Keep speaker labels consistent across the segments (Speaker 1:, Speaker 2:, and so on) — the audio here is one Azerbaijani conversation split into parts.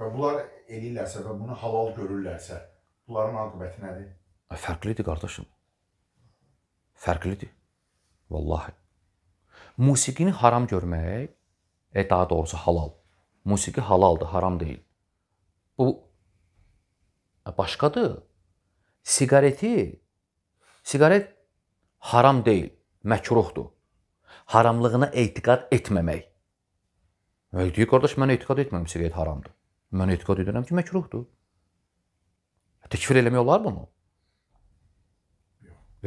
Speaker 1: və bunlar eləyirlərsə və bunu halal görürlərsə, bunların aqibəti nədir? Fərqlidir qardaşım. Fərqlidir. Vallahi. Musiqini haram görmək, e, daha doğrusu halal. Musiqi halaldır, haram deyil. Bu e, başqadır. Siqareti siqaret haram deyil, məkruhdur. Haramlığına etiqad etməmək. Deyir, qardaş, mən etiqad etmirəm, siqaret haramdır. Mən etiqad edirəm ki, məkruhdur. E, təkfir eləmək olar bunu?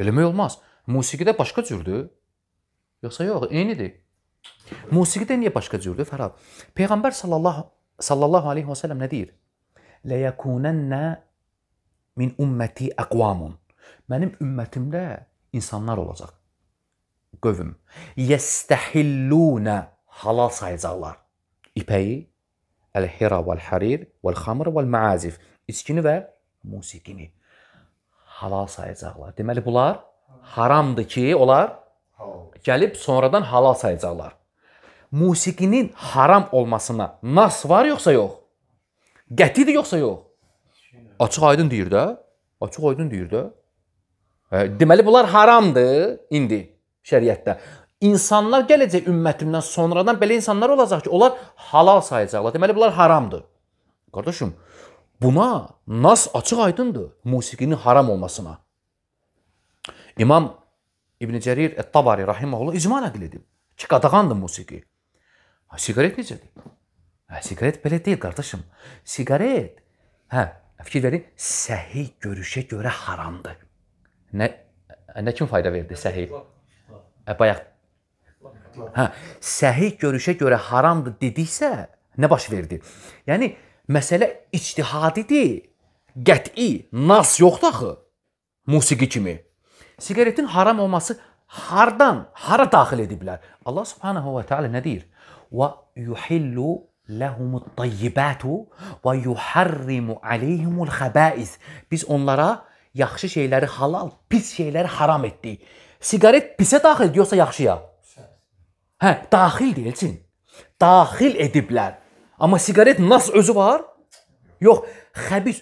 Speaker 1: Eləmək olmaz. Musiqidə başqa cürdür. Yoxsa yox, eynidir. Musiqidə niyə başqa cürdür Fərad? Peyğəmbər sallallahu sallallahu alayhi və sallam nə deyir? La yakunanna min ummati aqwamun. Mənim ümmətimdə insanlar olacaq. Qövüm. Yestahilluna halal sayacaqlar. İpəyi Əl-Hira vəl-Harir vəl-Xamr vəl-Məazif. İçkini və musiqini halal sayacaqlar. Deməli bunlar haramdır ki, onlar gəlib sonradan halal sayacaqlar. Musiqinin haram olmasına nas var yoxsa yox? Qətidir yoxsa yox? Açıq-aydın deyir də. Açıq-aydın deyir də. Deməli bunlar haramdır indi şəriətdə insanlar gələcək ümmətimdən sonradan belə insanlar olacaq ki, onlar halal sayacaqlar. Deməli bunlar haramdır. Qardaşım, buna nas açıq-aydındır musiqinin haram olmasına. İmam İbn Cərir Ət-Tabari rahimehullah icma nəql edib ki, qadağandır musiqi. Ha, siqaret necədir? Hə, siqaret belə deyil qardaşım. Siqaret, hə, fikir verin, səhi görüşə görə haramdır. Nə nə kim fayda verdi səhi? Bayaq hə, Hə, hə, səhih görüşə görə haramdır dediksə, nə baş verdi? Yəni məsələ ictihadidir. Qəti nas yoxdur axı. Musiqi kimi. Siqaretin haram olması hardan, hara daxil ediblər? Allah subhanahu va taala nə deyir? Və yuhillu lehumut tayyibatu və yuharrimu alayhimul xaba'is. Biz onlara yaxşı şeyləri halal, pis şeyləri haram etdik. Siqaret pisə daxildir yoxsa yaxşıya? Hə, daxil deyilsin. Daxil ediblər. Amma siqaret nas özü var? Yox, xəbis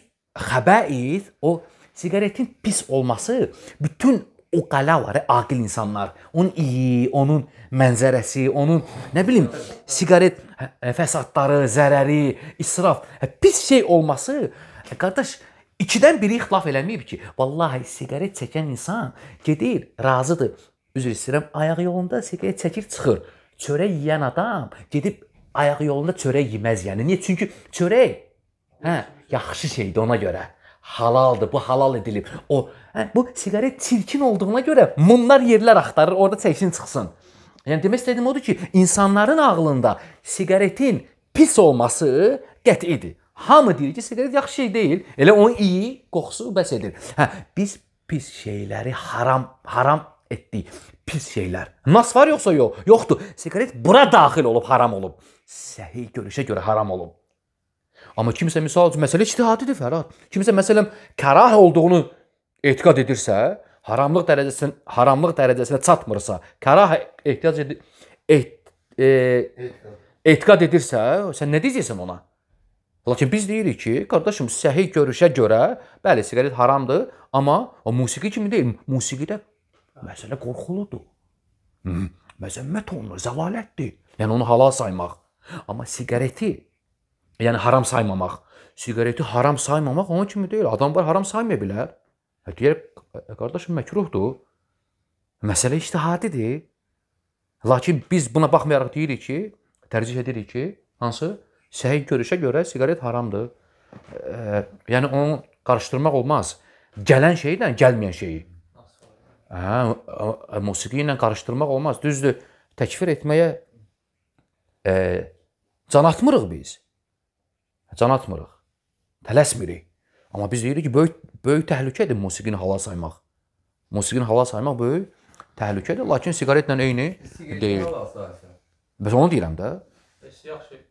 Speaker 1: xəbəiz o siqaretin pis olması bütün o qala var, aqil insanlar. Onun iyi, onun mənzərəsi, onun nə bilim, siqaret hə, e, fəsadları, zərəri, israf, hə, pis şey olması, e, qardaş İkidən biri ixtilaf eləməyib ki, vallahi siqaret çəkən insan gedir, razıdır üzr istəyirəm, ayaq yolunda siqaret çəkib çıxır. Çörək yeyən adam gedib ayaq yolunda çörək yeməz yəni. Niyə? Çünki çörək hə, yaxşı şeydir ona görə. Halaldır, bu halal edilib. O hə, bu siqaret çirkin olduğuna görə bunlar yerlər axtarır, orada çəksin çıxsın. Yəni demək istədiyim odur ki, insanların ağlında siqaretin pis olması qətidir. Hamı deyir ki, siqaret yaxşı şey deyil. Elə onun iyi qoxusu bəs edir. Hə, biz pis şeyləri haram haram etdiyi pis şeylər. Nas var yoxsa yox? Yoxdur. Siqaret bura daxil olub, haram olub. Səhih görüşə görə haram olub. Amma kimsə misal üçün məsələ ictihadidir Fərad. Kimsə məsələn karah olduğunu etiqad edirsə, haramlıq dərəcəsinə haramlıq dərəcəsinə çatmırsa, karah ehtiyac edir et, e, etiqad edirsə, sən nə deyəcəksən ona? Lakin biz deyirik ki, qardaşım, səhih görüşə görə, bəli, siqaret haramdır, amma o musiqi kimi deyil. Musiqidə Məsələ qorxuludur. Hı. Məzəmmət olunur, zəlalətdir. Yəni onu halal saymaq. Amma siqareti yəni haram saymamaq. Siqareti haram saymamaq onun kimi deyil. Adam var haram saymaya bilər. Hə deyir, qardaşım məkruhdur. Məsələ ictihadidir. Lakin biz buna baxmayaraq deyirik ki, tərcih edirik ki, hansı səhih görüşə görə siqaret haramdır. E, yəni onu qarışdırmaq olmaz. Gələn şeylə gəlməyən şeyi. Hə, musiqi ilə qarışdırmaq olmaz. Düzdür, təkfir etməyə e, can atmırıq biz. Can atmırıq. Tələsmirik. Amma biz deyirik ki, böyük böyük təhlükədir musiqini halal saymaq. Musiqini halal saymaq böyük təhlükədir, lakin siqaretlə eyni deyil. Bəs onu deyirəm də. Bəs yaxşı